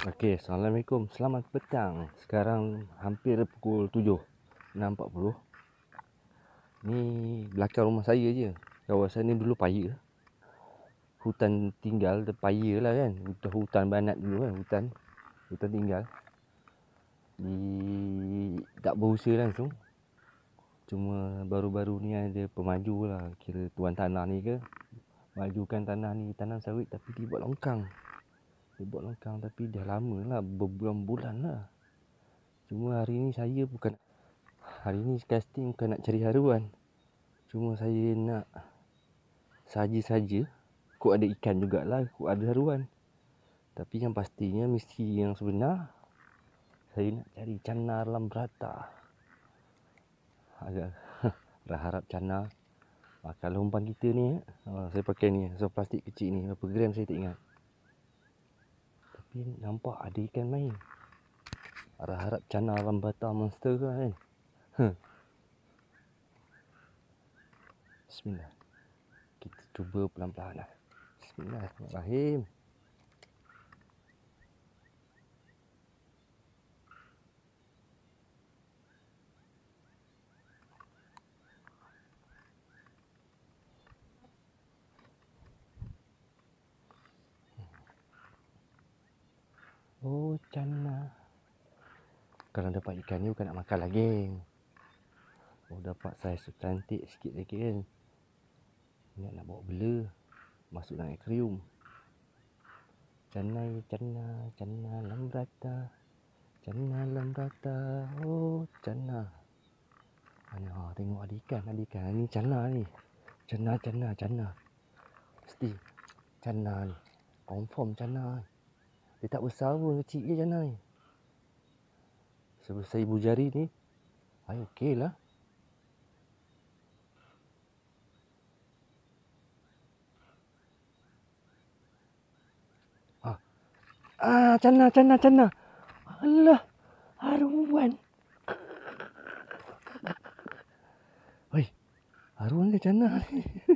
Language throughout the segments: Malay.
Okey, Assalamualaikum. Selamat petang. Sekarang hampir pukul 7.40. Ni belakang rumah saya je. Kawasan ni dulu paya. Hutan tinggal, paya lah kan. Hutan, hutan banat dulu kan, hutan. Hutan tinggal. Di tak berusaha langsung. Cuma baru-baru ni ada pemaju lah. Kira tuan tanah ni ke. Majukan tanah ni, tanah sawit tapi dibuat longkang. Saya buat longkang tapi dah lama lah Berbulan-bulan lah Cuma hari ni saya bukan Hari ni casting bukan nak cari haruan Cuma saya nak Saja-saja Kau ada ikan jugalah Kau ada haruan Tapi yang pastinya misi yang sebenar Saya nak cari cana alam rata. Agak Dah harap cana Makan lompan kita ni eh. ah, Saya pakai ni So plastik kecil ni Berapa gram saya tak ingat tapi nampak ada ikan main harap-harap cana rambata monster kan huh. bismillah kita cuba pelan-pelan lah bismillahirrahmanirrahim Oh, cana. Kalau dapat ikan ni bukan nak makan lagi. Oh, dapat saiz tu cantik sikit lagi kan. Ni nak bawa bela. Masuk dalam akrium. Canai, cana, cana, lam rata. Cana, Oh, cana. Ani, ha, tengok ada ikan, ada ikan. Ini cana ni. Cana, cana, cana. Mesti cana ni. Confirm cana dia tak besar pun kecil je jana ni. Sebesar ibu jari ni. Ay okey lah. Ah. Ah, cana cana cana. Allah. Haruan. Hoi. Haruan ke cana ni?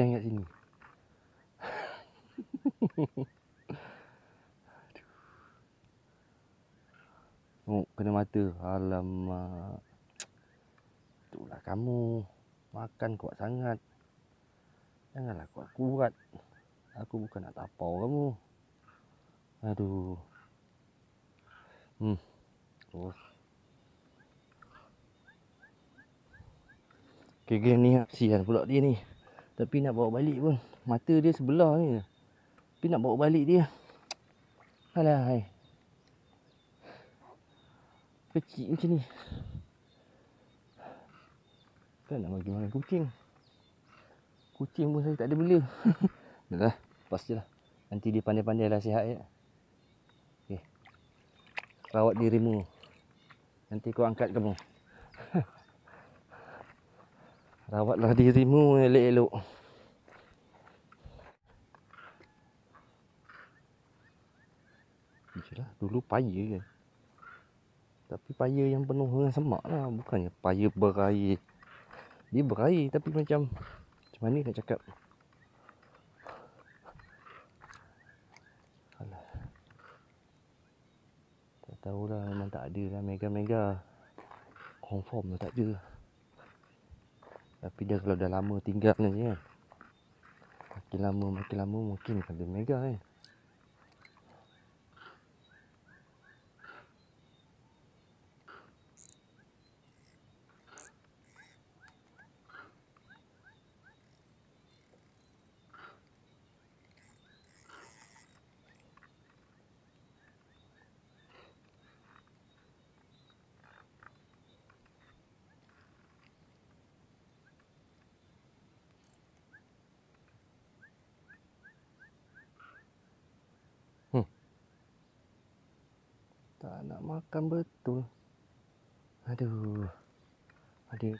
ikan kat sini. oh, kena mata. Alamak. Itulah kamu. Makan kuat sangat. Janganlah kuat-kuat. Aku bukan nak tapau kamu. Aduh. Hmm. Oh. Okay, game ni. Lah. Sian pula dia ni. Tapi nak bawa balik pun Mata dia sebelah ni Tapi nak bawa balik dia Alah hai. Kecil macam ni Kan nak bagi makan kucing Kucing pun saya tak ada bela Dah lah Lepas je lah Nanti dia pandai-pandai lah sihat je ya. Okay Rawat dirimu Nanti kau angkat kamu Rawatlah dirimu elok-elok. Yalah, dulu paya je. Kan. Tapi paya yang penuh dengan semaklah Bukannya paya berair. Dia berair tapi macam... Macam mana nak cakap? Tahu Tak tahulah memang tak ada lah mega-mega. Confirm lah tak ada lah. Tapi dia kalau dah lama tinggal ni kan. Makin lama makin lama mungkin ada mega kan. makan betul. Aduh. Adik.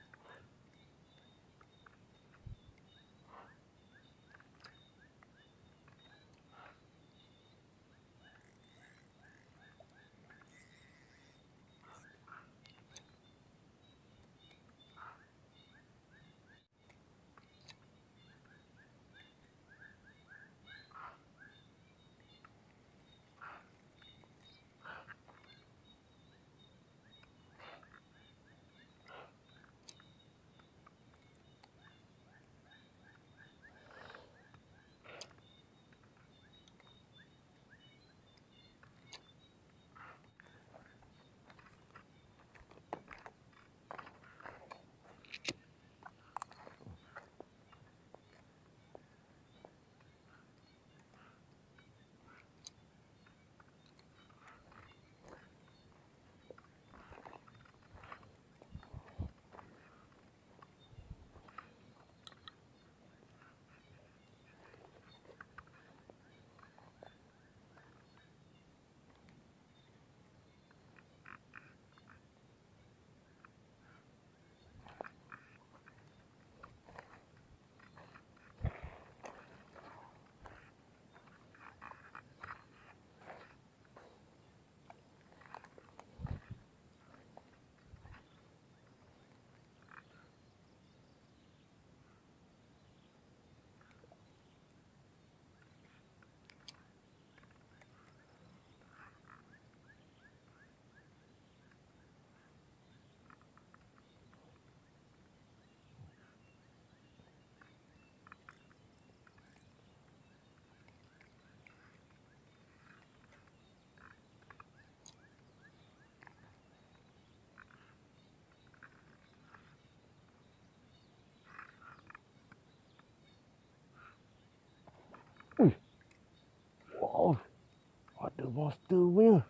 monster punya.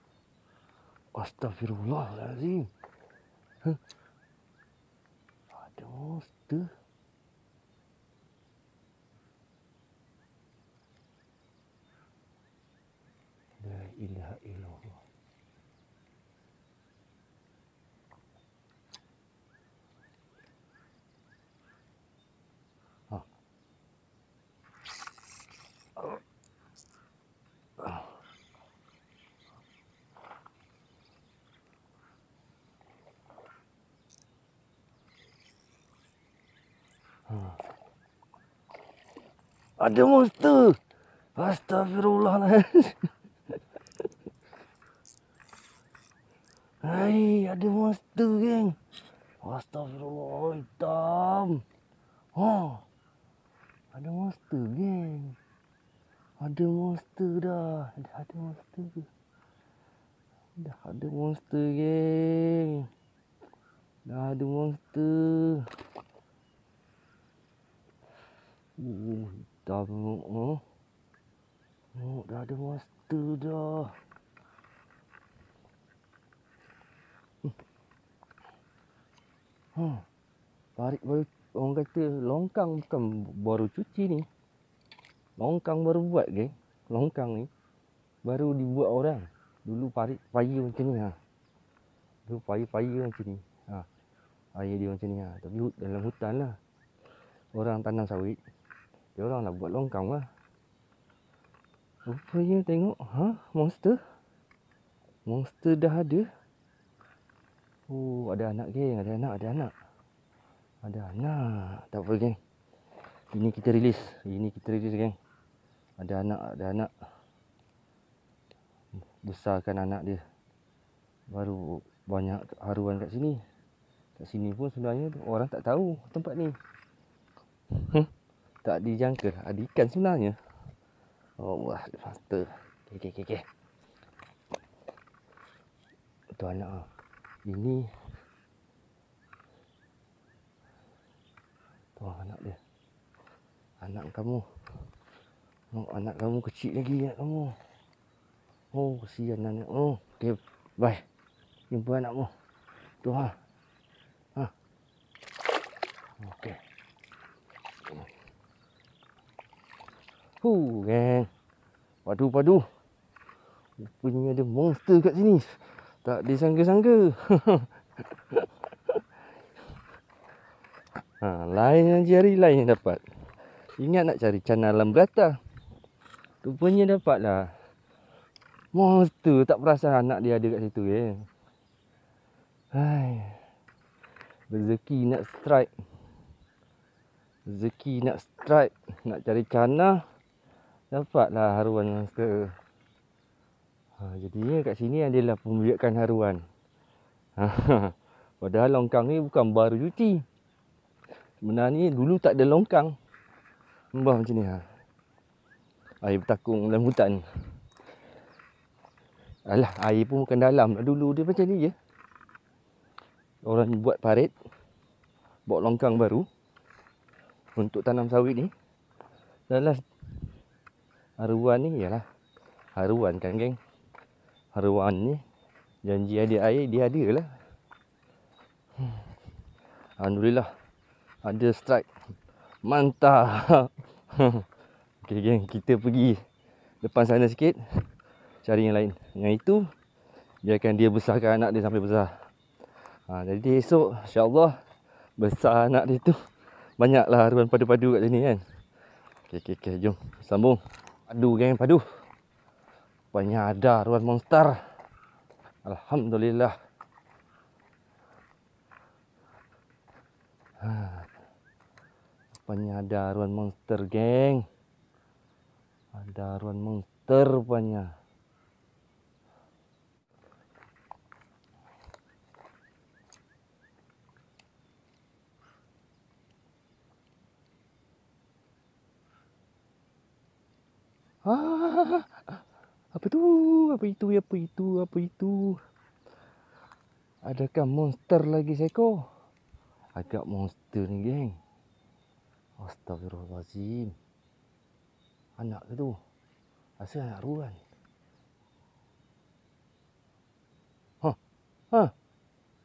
Astagfirullahalazim. Ha? Ada monster. Ada monster. Astagfirullahaladzim. Hai, ada monster, geng. Astagfirullahaladzim. Hitam. Oh. Ada monster, geng. Ada monster dah. Ada, ada monster. Dah ada monster, geng. Dah ada monster. Oh, Dah buruk oh. oh, dah ada master dah. Huh. Hmm. Hmm. Parik baru, orang kata longkang bukan baru cuci ni. Longkang baru buat ke? Longkang ni baru dibuat orang. Dulu parik payu macam ni ha. Dulu payu-payu macam ni. Ha. Air dia macam ni ha. Tapi dalam hutan lah. Orang tanam sawit dia orang nak buat longkang lah rupanya tengok ha monster monster dah ada oh ada anak geng ada anak ada anak ada anak tak apa geng ini kita rilis ini kita rilis geng ada anak ada anak besarkan anak dia baru banyak haruan kat sini kat sini pun sebenarnya orang tak tahu tempat ni hmm. Tak dijangka Ada ikan sebenarnya Oh wah Ada mata Okay okay okay anak ah. Ini Itu anak dia Anak kamu oh, Anak kamu kecil lagi Anak kamu Oh kesian anak Oh okay Bye Jumpa anakmu Tu ha Ha ah. Okay Huh, gang. Padu, padu. Rupanya ada monster kat sini. Tak disangka-sangka. ha, lain nanti hari lain yang dapat. Ingat nak cari cana alam berata. Rupanya dapatlah. Monster tak perasan anak dia ada kat situ ya. Eh. Hai. Rezeki nak strike. Rezeki nak strike, nak cari cana. Lah dapatlah haruan yang suka. Ha, jadinya kat sini adalah pembiakan haruan. Ha, padahal longkang ni bukan baru cuci. Sebenarnya dulu tak ada longkang. Nampak macam ni. Ha. Air bertakung dalam hutan. Alah, air pun bukan dalam. Lah. Dulu dia macam ni je. Orang buat parit. Bawa longkang baru. Untuk tanam sawit ni. Dalam haruan ni ialah haruan kan geng haruan ni janji ada air dia ada lah Alhamdulillah ada strike mantap Okay geng kita pergi depan sana sikit cari yang lain yang itu biarkan dia besarkan anak dia sampai besar ha, jadi esok insyaAllah besar anak dia tu banyaklah haruan padu-padu kat sini kan Okay, okay, okay. Jom sambung. Aduh geng padu Banyak ada ruang monster Alhamdulillah ha. Banyak ada ruang monster geng Ada ruan monster banyak Ah, apa tu? Apa itu? Apa itu? Apa itu? Adakah monster lagi seko? Agak monster ni geng. Astagfirullahalazim. Anak tu. Asal anak ruan. Ha. Ha.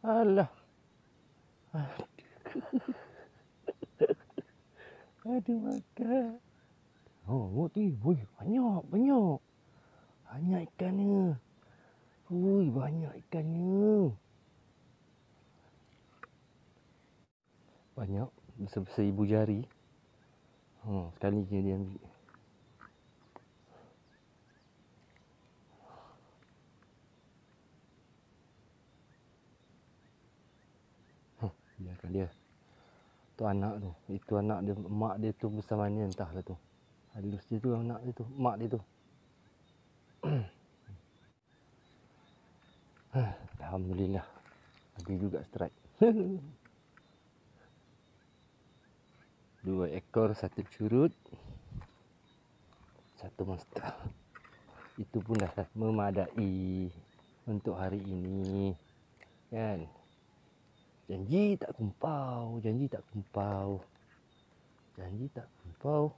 Allah. Aduh. Aduh, makan. Oh, tengok tu. Ui, banyak, banyak. Banyak ikan ni. woi, banyak ikan ni. Banyak. ibu jari. Oh, sekali dia ambil. dia. Tu anak tu. Itu anak dia. Mak dia tu besar mana entahlah tu. Halus ah, dia tu anak dia tu, mak dia tu. Alhamdulillah. Ada juga strike. Dua ekor, satu curut. Satu monster. Itu pun dah memadai untuk hari ini. Kan? Janji tak kumpau, janji tak kumpau. Janji tak kumpau.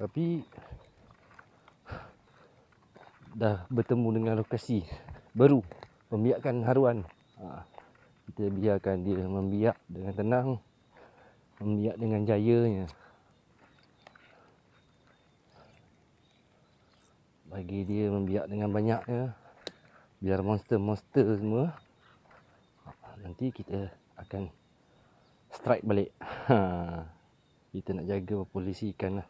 Tapi dah bertemu dengan lokasi baru membiarkan haruan. Ha, kita biarkan dia membiak dengan tenang, membiak dengan jayanya. Bagi dia membiak dengan banyaknya. Biar monster-monster semua. Nanti kita akan strike balik. Ha, kita nak jaga populasi ikan lah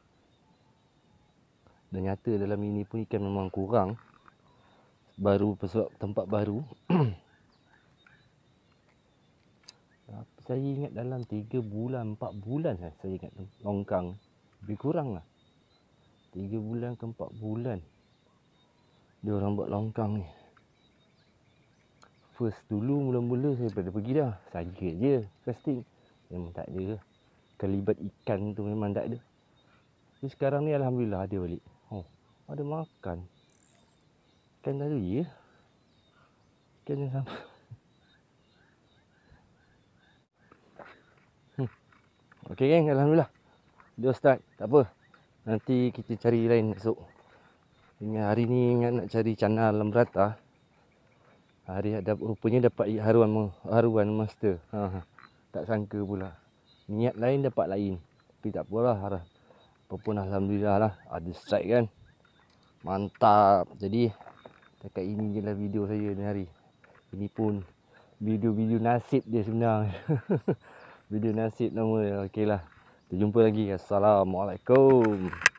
dan nyata dalam ini pun ikan memang kurang baru sebab tempat baru saya ingat dalam 3 bulan 4 bulan lah saya ingat longkang lebih kurang lah 3 bulan ke 4 bulan dia orang buat longkang ni first dulu mula-mula saya pada pergi dah saja je casting memang tak ada kelibat ikan tu memang tak ada tapi sekarang ni Alhamdulillah ada balik ada makan ikan dari ya ikan yang sama hmm. ok geng Alhamdulillah dia start tak apa nanti kita cari lain esok dengan hari ni ingat nak cari cana alam rata hari ada rupanya dapat haruan haruan master ha, ha, tak sangka pula niat lain dapat lain tapi tak apalah harap apa pun Alhamdulillah lah ada strike kan Mantap. Jadi dekat ini je lah video saya ni hari. Ini pun video-video nasib dia sebenarnya. video nasib nama dia. Okay lah. Kita jumpa lagi. Assalamualaikum.